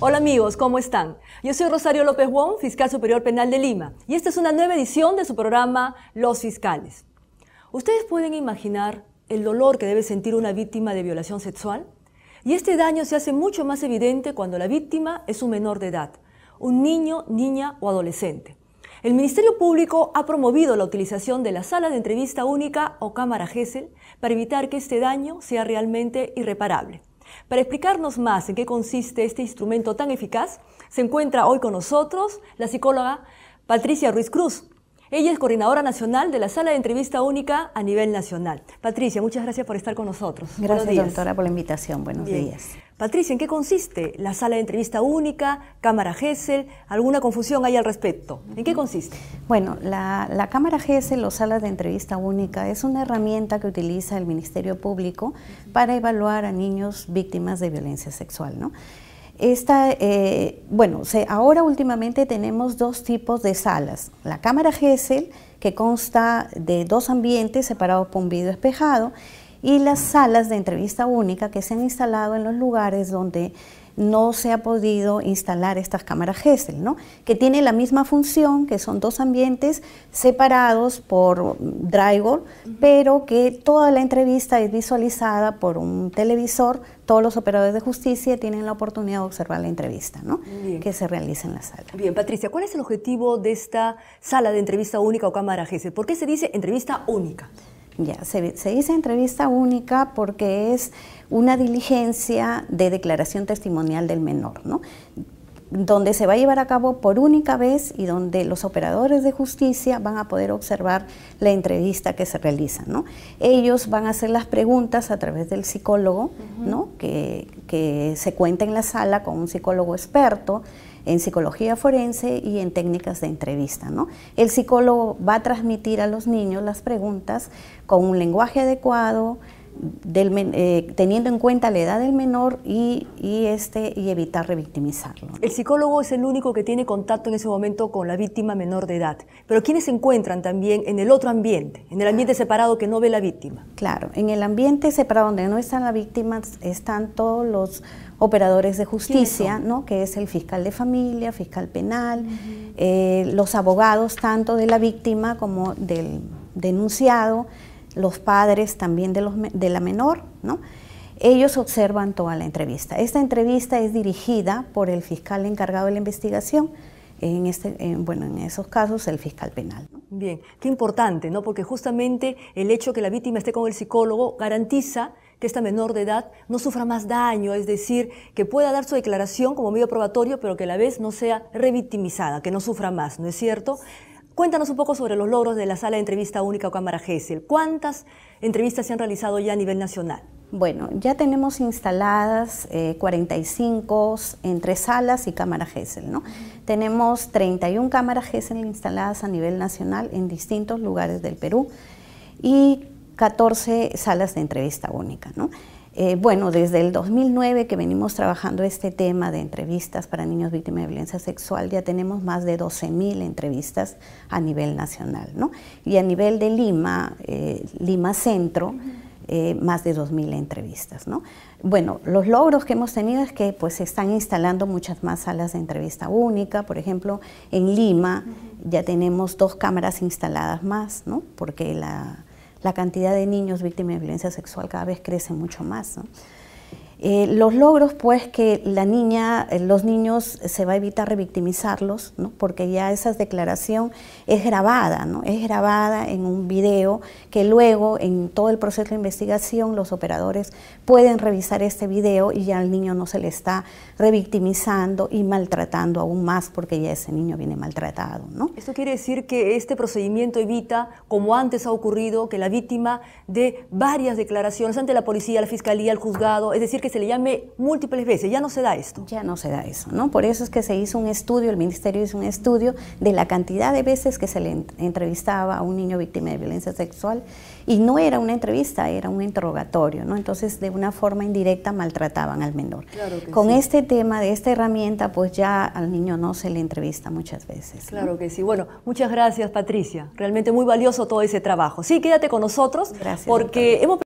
Hola amigos, ¿cómo están? Yo soy Rosario López Wong, fiscal superior penal de Lima, y esta es una nueva edición de su programa Los Fiscales. ¿Ustedes pueden imaginar el dolor que debe sentir una víctima de violación sexual? Y este daño se hace mucho más evidente cuando la víctima es un menor de edad, un niño, niña o adolescente. El Ministerio Público ha promovido la utilización de la sala de entrevista única o cámara GESEL para evitar que este daño sea realmente irreparable. Para explicarnos más en qué consiste este instrumento tan eficaz, se encuentra hoy con nosotros la psicóloga Patricia Ruiz Cruz, ella es coordinadora nacional de la Sala de Entrevista Única a nivel nacional. Patricia, muchas gracias por estar con nosotros. Gracias, doctora, por la invitación. Buenos días. Patricia, ¿en qué consiste la sala de entrevista única, Cámara GESEL? ¿Alguna confusión hay al respecto? ¿En qué consiste? Bueno, la, Cámara GESEL o sala de entrevista única es una herramienta que utiliza el Ministerio Público para evaluar a niños víctimas de violencia sexual, ¿no? Esta, eh, bueno, se, ahora últimamente tenemos dos tipos de salas. La cámara GESEL, que consta de dos ambientes separados por un vidrio espejado, y las salas de entrevista única que se han instalado en los lugares donde no se ha podido instalar estas cámaras GESEL, ¿no? que tiene la misma función, que son dos ambientes separados por drywall, pero que toda la entrevista es visualizada por un televisor, todos los operadores de justicia tienen la oportunidad de observar la entrevista ¿no? que se realiza en la sala. Bien, Patricia, ¿cuál es el objetivo de esta sala de entrevista única o cámara GESEL? ¿Por qué se dice entrevista única? Ya, se, dice entrevista única porque es una diligencia de declaración testimonial del menor, ¿no? donde se va a llevar a cabo por única vez y donde los operadores de justicia van a poder observar la entrevista que se realiza. ¿no? Ellos van a hacer las preguntas a través del psicólogo, ¿no? que se cuenta en la sala con un psicólogo experto en psicología forense y en técnicas de entrevista. ¿no? El psicólogo va a transmitir a los niños las preguntas con un lenguaje adecuado, eh, teniendo en cuenta la edad del menor y, este, y evitar revictimizarlo. El psicólogo es el único que tiene contacto en ese momento con la víctima menor de edad, pero ¿quiénes se encuentran también en el otro ambiente, en el ambiente separado que no ve la víctima? Claro, en el ambiente separado donde no está la víctima están todos los operadores de justicia, ¿no? que es el fiscal de familia, fiscal penal, eh, los abogados tanto de la víctima como del denunciado los padres también de, los, de la menor, ¿no? Ellos observan toda la entrevista. Esta entrevista es dirigida por el fiscal encargado de la investigación, en, este, bueno, en esos casos el fiscal penal. Bien, qué importante, ¿no? Porque justamente el hecho que la víctima esté con el psicólogo garantiza que esta menor de edad no sufra más daño, es decir, que pueda dar su declaración como medio probatorio, pero que a la vez no sea revictimizada, que no sufra más, ¿no es cierto? Cuéntanos un poco sobre los logros de la sala de entrevista única o cámara GESEL. ¿Cuántas entrevistas se han realizado ya a nivel nacional? Bueno, ya tenemos instaladas 45 eh, entre salas y cámara GESEL, ¿no? Tenemos 31 cámaras GESEL instaladas a nivel nacional en distintos lugares del Perú y 14 salas de entrevista única, ¿no? Eh, bueno, desde el 2009 que venimos trabajando este tema de entrevistas para niños víctimas de violencia sexual, ya tenemos más de 12.000 entrevistas a nivel nacional, ¿no? Y a nivel de Lima, eh, Lima Centro, eh, más de 2.000 entrevistas, ¿no? Bueno, los logros que hemos tenido es que pues se están instalando muchas más salas de entrevista única, por ejemplo, en Lima ya tenemos dos cámaras instaladas más, ¿no? Porque la la cantidad de niños víctimas de violencia sexual cada vez crece mucho más. Eh, los logros, pues, que la niña, eh, los niños eh, se va a evitar revictimizarlos, ¿no? porque ya esa declaración es grabada, ¿no? es grabada en un video que luego en todo el proceso de investigación los operadores pueden revisar este video y ya al niño no se le está revictimizando y maltratando aún más porque ya ese niño viene maltratado. Esto quiere decir que este procedimiento evita, como antes ha ocurrido, que la víctima de varias declaraciones ante la policía, la fiscalía, el juzgado, es decir, que se le llame múltiples veces. Ya no se da esto. Ya no se da eso, ¿no? Por eso es que se hizo un estudio, el ministerio hizo un estudio de la cantidad de veces que se le entrevistaba a un niño víctima de violencia sexual y no era una entrevista, era un interrogatorio, ¿no? Entonces, de una forma indirecta maltrataban al menor. Con este tema de esta herramienta, pues ya al niño no se le entrevista muchas veces. Claro que sí. Bueno, muchas gracias, Patricia. Realmente muy valioso todo ese trabajo. Sí, quédate con nosotros gracias, porque hemos